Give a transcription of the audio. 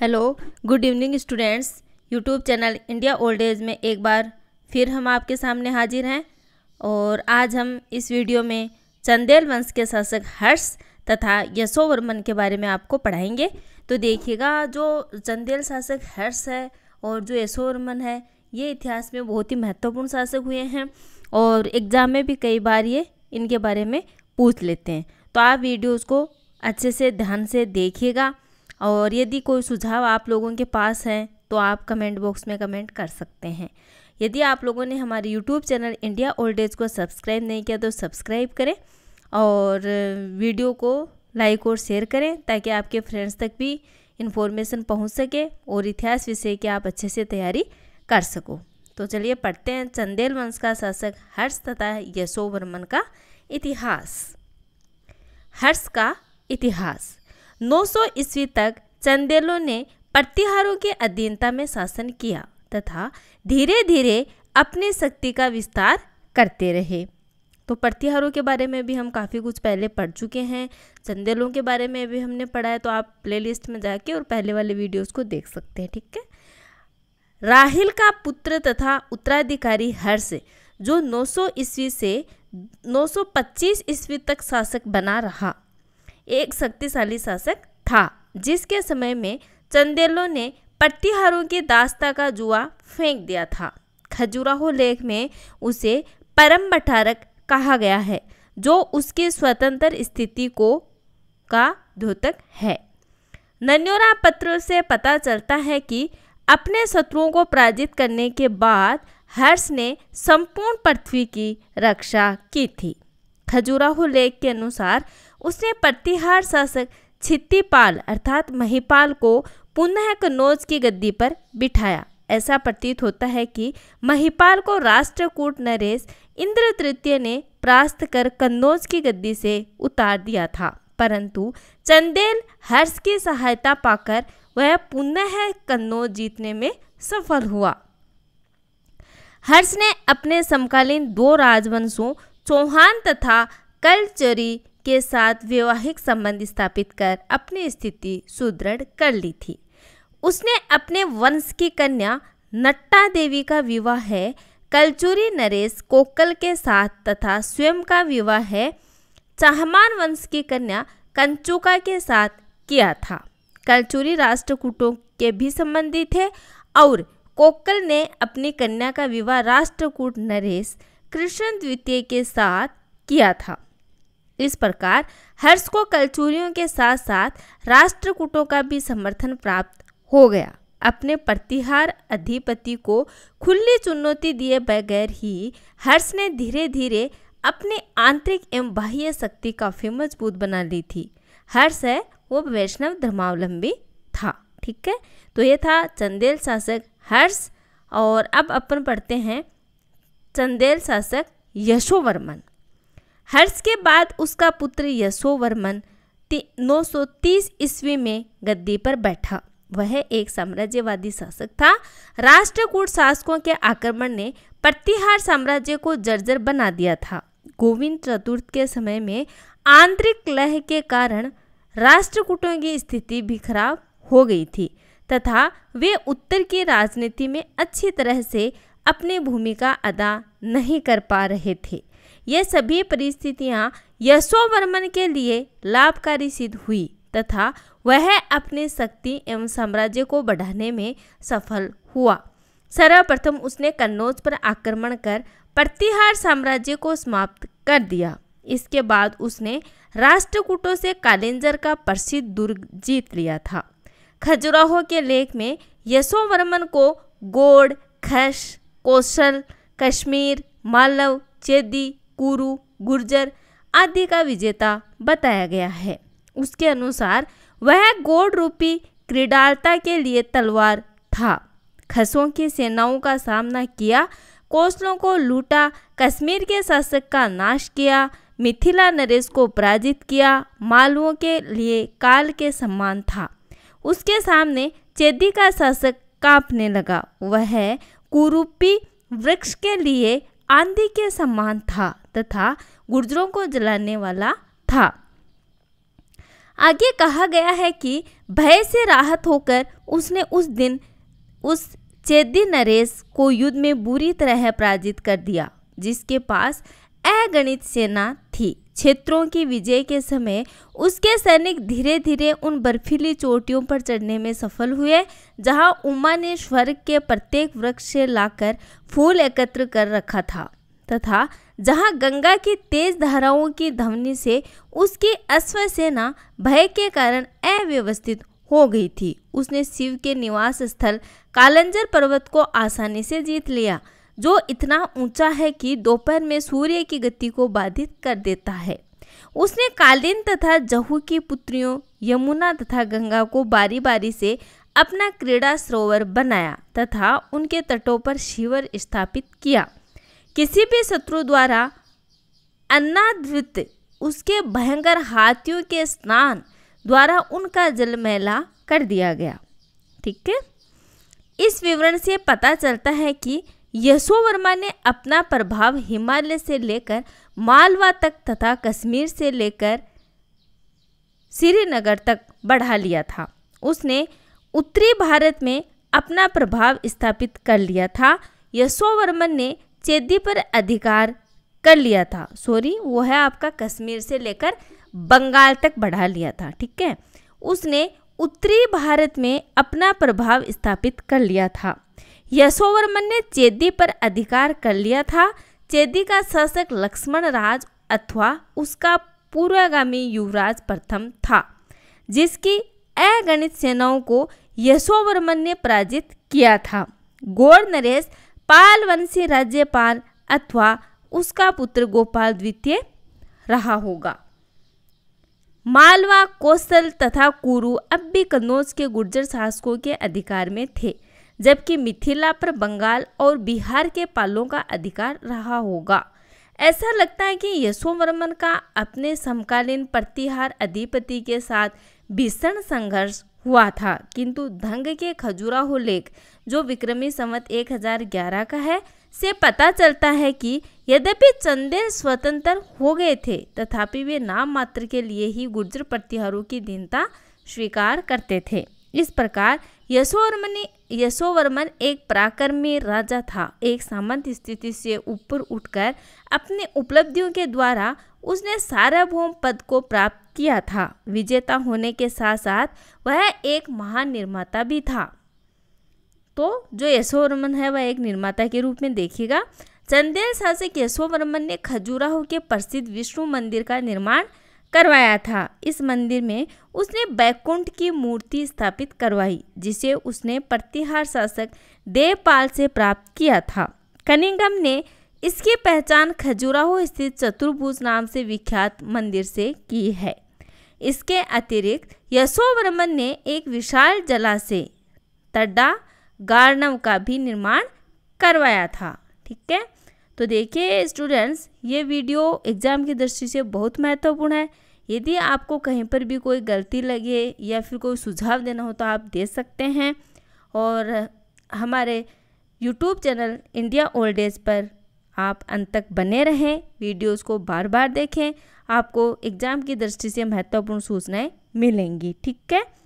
hello good evening students YouTube channel India old age में एक बार फिर हम आपके सामने हाजिर हैं और आज हम इस वीडियो में चंदेल वंश के शासक हर्ष तथा यशोवर्मन के बारे में आपको पढ़ाएंगे तो देखिएगा जो चंदेल शासक हर्ष है और जो यशोवर्मन है ये इतिहास में बहुत ही महत्वपूर्ण शासक हुए हैं और एग्ज़ाम में भी कई बार ये इनके बारे में पूछ लेते हैं तो आप वीडियोज़ को अच्छे से ध्यान से देखिएगा और यदि कोई सुझाव आप लोगों के पास हैं तो आप कमेंट बॉक्स में कमेंट कर सकते हैं यदि आप लोगों ने हमारे YouTube channel India old age को सब्सक्राइब नहीं किया तो सब्सक्राइब करें और वीडियो को लाइक और शेयर करें ताकि आपके फ्रेंड्स तक भी इन्फॉर्मेशन पहुंच सके और इतिहास विषय की आप अच्छे से तैयारी कर सको तो चलिए पढ़ते हैं चंदेल वंश का शासक हर्ष तथा यशोवर्मन का इतिहास हर्ष का इतिहास 900 ईस्वी तक चंदेलों ने प्रतिहारों के अधीनता में शासन किया तथा धीरे धीरे अपनी शक्ति का विस्तार करते रहे तो प्रतिहारों के बारे में भी हम काफ़ी कुछ पहले पढ़ चुके हैं चंदेलों के बारे में भी हमने पढ़ा है तो आप प्लेलिस्ट में जाके और पहले वाले वीडियोस को देख सकते हैं ठीक है राहिल का पुत्र तथा उत्तराधिकारी हर्ष जो 900 ईस्वी से 925 ईस्वी तक शासक बना रहा एक शक्तिशाली शासक था जिसके समय में चंदेलों ने प्रतिहारों की दास्ता का जुआ फेंक दिया था खजुराहो लेख में उसे परम भटारक कहा गया है जो उसकी स्वतंत्र स्थिति को का द्योतक है नन्योरा पत्र से पता चलता है कि अपने शत्रुओं को पराजित करने के बाद हर्ष ने संपूर्ण पृथ्वी की रक्षा की थी खजुराहो लेख के अनुसार उसने प्रतिहार शासक छित्तीपाल अर्थात महिपाल को पुनः कन्नौज की गद्दी पर बिठाया ऐसा प्रतीत होता है कि महिपाल को राष्ट्रकूट नरेश इंद्र तृतीय ने प्रास्त कर कन्नौज की गद्दी से उतार दिया था परंतु चंदेल हर्ष की सहायता पाकर वह पुनः कन्नौज जीतने में सफल हुआ हर्ष ने अपने समकालीन दो राजवंशों चौहान तथा कलचरी के साथ वैवाहिक संबंध स्थापित कर अपनी स्थिति सुदृढ़ कर ली थी उसने अपने वंश की कन्या नट्टा देवी का विवाह है कलचुरी नरेश कोकल के साथ तथा स्वयं का विवाह है चाहमान वंश की कन्या कंचुका के साथ किया था कलचूरी राष्ट्रकूटों के भी संबंधी थे और कोकल ने अपनी कन्या का विवाह राष्ट्रकूट नरेश कृष्ण द्वितीय के साथ किया था इस प्रकार हर्ष को कलचूरियों के साथ साथ राष्ट्रकूटों का भी समर्थन प्राप्त हो गया अपने प्रतिहार अधिपति को खुली चुनौती दिए बगैर ही हर्ष ने धीरे धीरे अपने आंतरिक एवं बाह्य शक्ति काफ़ी मजबूत बना ली थी हर्ष है वो वैष्णव धर्मावलंबी था ठीक है तो ये था चंदेल शासक हर्ष और अब अपन पढ़ते हैं चंदेल शासक यशोवर्मन हर्ष के बाद उसका पुत्र यशोवर्मन 930 ईस्वी में गद्दी पर बैठा वह एक साम्राज्यवादी शासक था राष्ट्रकूट शासकों के आक्रमण ने प्रतिहार साम्राज्य को जर्जर बना दिया था गोविंद चतुर्थ के समय में आंतरिक लह के कारण राष्ट्रकूटों की स्थिति भी खराब हो गई थी तथा वे उत्तर की राजनीति में अच्छी तरह से अपनी भूमिका अदा नहीं कर पा रहे थे ये सभी परिस्थितियाँ यशोवर्मन के लिए लाभकारी सिद्ध हुई तथा वह अपनी शक्ति एवं साम्राज्य को बढ़ाने में सफल हुआ सर्वप्रथम उसने कन्नौज पर आक्रमण कर प्रतिहार साम्राज्य को समाप्त कर दिया इसके बाद उसने राष्ट्रकूटों से कालेंजर का प्रसिद्ध दुर्ग जीत लिया था खजुराहो के लेख में यशोवर्मन को गोड़ खश कौशल कश्मीर मालव चेदी कुरु गुर्जर आदि का विजेता बताया गया है उसके अनुसार वह गोड रूपी क्रीडालता के लिए तलवार था खसों की सेनाओं का सामना किया कौशलों को लूटा कश्मीर के शासक का नाश किया मिथिला नरेश को पराजित किया मालवों के लिए काल के सम्मान था उसके सामने चेदी का शासक कांपने लगा वह कुरूपी वृक्ष के लिए आंधी के समान था तथा गुर्जरों को जलाने वाला था आगे कहा गया है कि भय से राहत होकर उसने उस दिन उस चेदी नरेश को युद्ध में बुरी तरह पराजित कर दिया जिसके पास अगणित सेना थी क्षेत्रों की विजय के समय उसके सैनिक धीरे धीरे उन बर्फीली चोटियों पर चढ़ने में सफल हुए जहां उमा ने स्वर्ग के प्रत्येक वृक्ष से लाकर फूल एकत्र कर रखा था तथा जहां गंगा की तेज धाराओं की ध्वनि से उसकी अश्व सेना भय के कारण अव्यवस्थित हो गई थी उसने शिव के निवास स्थल कालंजर पर्वत को आसानी से जीत लिया जो इतना ऊंचा है कि दोपहर में सूर्य की गति को बाधित कर देता है उसने कालीन तथा जहू की पुत्रियों यमुना तथा गंगा को बारी बारी से अपना क्रीड़ा सरोवर बनाया तथा उनके तटों पर शिविर स्थापित किया किसी भी शत्रु द्वारा अन्नाद्वित उसके भयंकर हाथियों के स्नान द्वारा उनका जल मैला कर दिया गया ठीक है इस विवरण से पता चलता है कि यशोवर्मा ने अपना प्रभाव हिमालय से लेकर मालवा तक तथा कश्मीर से लेकर श्रीनगर तक बढ़ा लिया था उसने उत्तरी भारत में अपना प्रभाव स्थापित कर लिया था वर्मन ने चेदी पर अधिकार कर लिया था सॉरी वो है आपका कश्मीर से लेकर बंगाल तक बढ़ा लिया था ठीक है उसने उत्तरी भारत में अपना प्रभाव स्थापित कर लिया था यशोवर्मन ने चेदी पर अधिकार कर लिया था चेदी का शासक लक्ष्मण राज अथवा उसका पूर्वगामी युवराज प्रथम था जिसकी अगणित सेनाओं को यशोवर्मन ने पराजित किया था गौर नरेश पालवंशी राज्यपाल अथवा उसका पुत्र गोपाल द्वितीय रहा होगा मालवा कोसल तथा कुरु अब भी कन्नौज के गुर्जर शासकों के अधिकार में थे जबकि मिथिला पर बंगाल और बिहार के पालों का अधिकार रहा होगा ऐसा लगता है कि यशोवर्मन का अपने समकालीन प्रतिहार अधिपति के साथ भीषण संघर्ष हुआ था किंतु धंग के खजुराहो लेख जो विक्रमी संवत 1011 का है से पता चलता है कि यद्यपि चंदेल स्वतंत्र हो गए थे तथापि वे नाम मात्र के लिए ही गुर्जर प्रतिहारों की दीनता स्वीकार करते थे इस प्रकार यशोवर्मन यशोवर्मन एक पराक्रमी राजा था एक सामंत स्थिति से ऊपर उठकर अपने उपलब्धियों के द्वारा उसने सार्वभौम पद को प्राप्त किया था विजेता होने के साथ साथ वह एक महान निर्माता भी था तो जो यशोवर्मन है वह एक निर्माता के रूप में देखेगा चंदेल शासक यशोवर्मन ने खजुराहो के प्रसिद्ध विष्णु मंदिर का निर्माण करवाया था इस मंदिर में उसने बैकुंठ की मूर्ति स्थापित करवाई जिसे उसने प्रतिहार शासक देवपाल से प्राप्त किया था कनिंगम ने इसकी पहचान खजुराहो स्थित चतुर्भुज नाम से विख्यात मंदिर से की है इसके अतिरिक्त यशोवर्मन ने एक विशाल जलाशय तड्डा गार्नव का भी निर्माण करवाया था ठीक है तो देखिए स्टूडेंट्स ये वीडियो एग्ज़ाम की दृष्टि से बहुत महत्वपूर्ण है यदि आपको कहीं पर भी कोई गलती लगे या फिर कोई सुझाव देना हो तो आप दे सकते हैं और हमारे YouTube channel India old age पर आप अंत तक बने रहें वीडियोस को बार बार देखें आपको एग्ज़ाम की दृष्टि से महत्वपूर्ण सूचनाएं मिलेंगी ठीक है